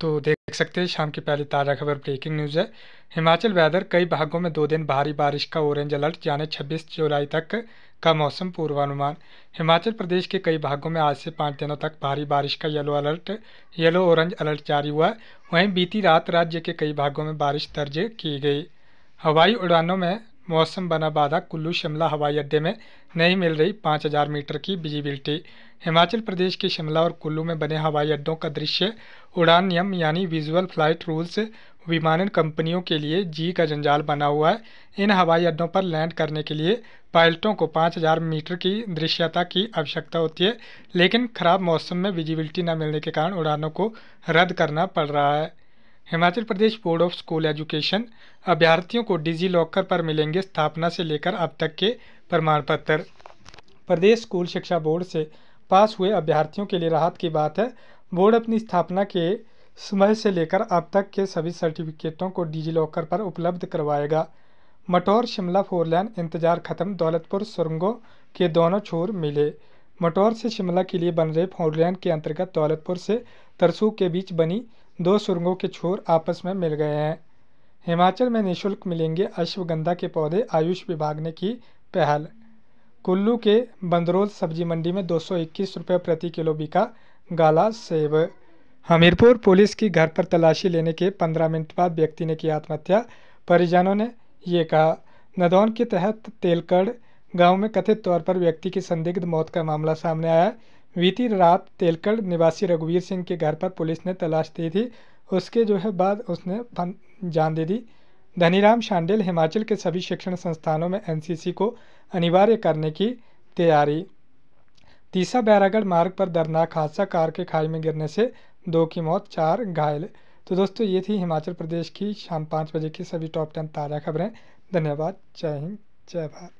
तो देख सकते हैं शाम की पहली ताज़ा खबर ब्रेकिंग न्यूज़ है हिमाचल वेदर कई भागों में दो दिन भारी बारिश का ऑरेंज अलर्ट यानी 26 जुलाई तक का मौसम पूर्वानुमान हिमाचल प्रदेश के कई भागों में आज से पाँच दिनों तक भारी बारिश का yellow alert yellow orange alert जारी हुआ वहीं बीती रात राज्य के कई भागों में बारिश दर्ज की गई हवाई उड़ानों में मौसम बना बाधा कुल्लू शिमला हवाई अड्डे में नहीं मिल रही 5000 मीटर की विजिबिलिटी हिमाचल प्रदेश के शिमला और कुल्लू में बने हवाई अड्डों का दृश्य उड़ान नियम यानी विजुअल फ्लाइट रूल्स विमानन कंपनियों के लिए जी का जंजाल बना हुआ है इन हवाई अड्डों पर लैंड करने के लिए पायलटों को 5000 मीटर की दृश्यता की आवश्यकता होती है लेकिन खराब मौसम में विजिबिलिटी न मिलने के कारण उड़ानों को रद्द करना पड़ रहा है Himachal Pradesh board of school education अभ्यर्थियों को डिजी लॉकर पर मिलेंगे स्थापना से लेकर अब तक के प्रमाण पत्र प्रदेश स्कूल शिक्षा बोर्ड से पास हुए अभ्यर्थियों के लिए राहत की बात है बोर्ड अपनी स्थापना के समय से लेकर अब तक के सभी सर्टिफिकेटों को डिजी लॉकर पर उपलब्ध करवाएगा मटौर शिमला फोरलैन इंतजार खत्म दौलतपुर सुरंगों के दोनों छोर मिले मटौर से शिमला के लिए बन रहे फोरलैन के अंतर्गत दौलतपुर से तरसू के बीच बनी दो सुरंगों के छोर आपस में मिल गए हैं हिमाचल में निशुल्क मिलेंगे अश्वगंधा के पौधे आयुष विभाग ने की पहल कुल्लू के बंदरोल सब्जी मंडी में 221 रुपए प्रति किलो बिका गाला सेब हमीरपुर पुलिस की घर पर तलाशी लेने के 15 मिनट बाद व्यक्ति ने की आत्महत्या परिजनों ने ये कहा नदौन के तहत तेलकड़ गांव में कथित तौर पर व्यक्ति की संदिग्ध मौत का मामला सामने आया बीती रात तेलकड़ निवासी रघुवीर सिंह के घर पर पुलिस ने तलाश दी थी उसके जो है बाद उसने जान दे दी धनीराम शांडिल हिमाचल के सभी शिक्षण संस्थानों में एनसीसी को अनिवार्य करने की तैयारी तीसा बैरागढ़ मार्ग पर दर्दनाक हादसा कार के खाई में गिरने से दो की मौत चार घायल तो दोस्तों ये थी हिमाचल प्रदेश की शाम पाँच बजे की सभी टॉप टेन ताज़ा खबरें धन्यवाद जय हिंद जय भारत